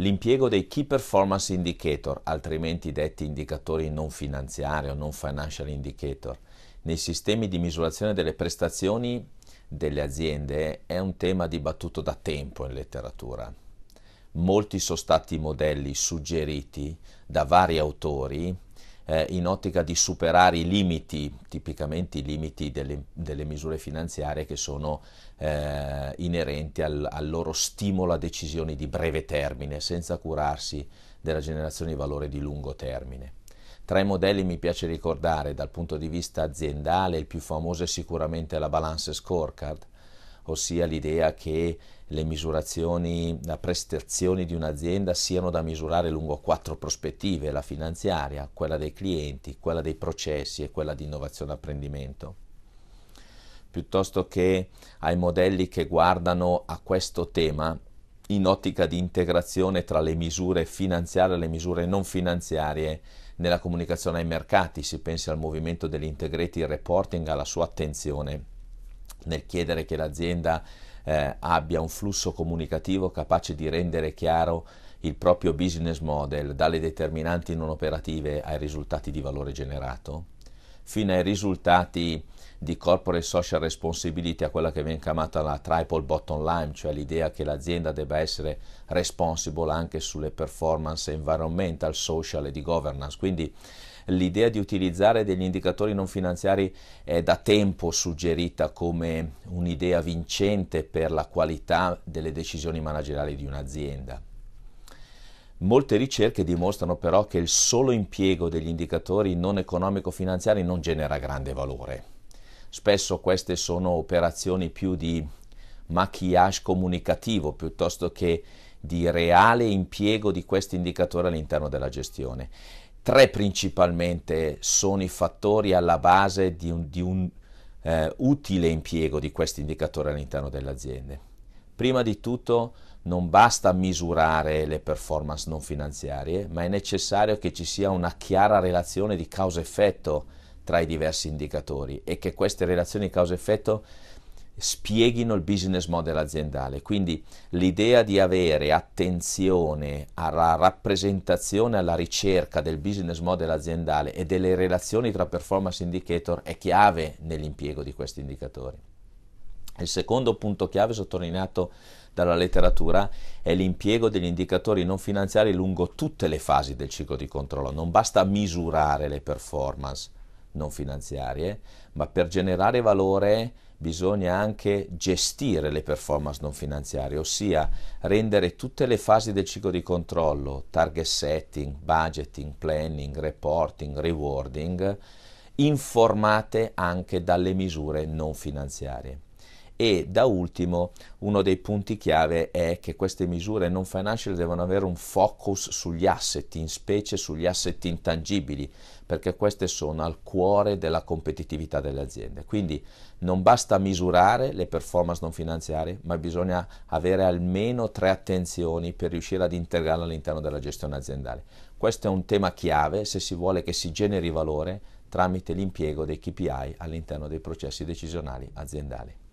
L'impiego dei Key Performance Indicator, altrimenti detti indicatori non finanziari o non financial indicator, nei sistemi di misurazione delle prestazioni delle aziende è un tema dibattuto da tempo in letteratura. Molti sono stati i modelli suggeriti da vari autori eh, in ottica di superare i limiti, tipicamente i limiti delle, delle misure finanziarie che sono eh, inerenti al, al loro stimolo a decisioni di breve termine, senza curarsi della generazione di valore di lungo termine. Tra i modelli mi piace ricordare dal punto di vista aziendale il più famoso è sicuramente la Balance Scorecard, ossia l'idea che le misurazioni, le prestazioni di un'azienda siano da misurare lungo quattro prospettive, la finanziaria, quella dei clienti, quella dei processi e quella di innovazione e apprendimento. Piuttosto che ai modelli che guardano a questo tema in ottica di integrazione tra le misure finanziarie e le misure non finanziarie nella comunicazione ai mercati, si pensi al movimento dell'integrated reporting, alla sua attenzione nel chiedere che l'azienda eh, abbia un flusso comunicativo capace di rendere chiaro il proprio business model dalle determinanti non operative ai risultati di valore generato, fino ai risultati di corporate social responsibility a quella che viene chiamata la triple bottom line, cioè l'idea che l'azienda debba essere responsible anche sulle performance environmental, social e di governance. Quindi l'idea di utilizzare degli indicatori non finanziari è da tempo suggerita come un'idea vincente per la qualità delle decisioni manageriali di un'azienda. Molte ricerche dimostrano però che il solo impiego degli indicatori non economico-finanziari non genera grande valore. Spesso queste sono operazioni più di maquillage comunicativo piuttosto che di reale impiego di questi indicatori all'interno della gestione. Tre principalmente sono i fattori alla base di un, di un eh, utile impiego di questi indicatori all'interno delle aziende. Prima di tutto non basta misurare le performance non finanziarie, ma è necessario che ci sia una chiara relazione di causa-effetto tra i diversi indicatori e che queste relazioni causa-effetto spieghino il business model aziendale. Quindi l'idea di avere attenzione alla rappresentazione, alla ricerca del business model aziendale e delle relazioni tra performance indicator è chiave nell'impiego di questi indicatori. Il secondo punto chiave sottolineato dalla letteratura è l'impiego degli indicatori non finanziari lungo tutte le fasi del ciclo di controllo. Non basta misurare le performance, non finanziarie, ma per generare valore bisogna anche gestire le performance non finanziarie, ossia rendere tutte le fasi del ciclo di controllo, target setting, budgeting, planning, reporting, rewarding, informate anche dalle misure non finanziarie. E da ultimo, uno dei punti chiave è che queste misure non financial devono avere un focus sugli asset, in specie sugli asset intangibili, perché queste sono al cuore della competitività delle aziende. Quindi non basta misurare le performance non finanziarie, ma bisogna avere almeno tre attenzioni per riuscire ad integrarle all'interno della gestione aziendale. Questo è un tema chiave se si vuole che si generi valore tramite l'impiego dei KPI all'interno dei processi decisionali aziendali.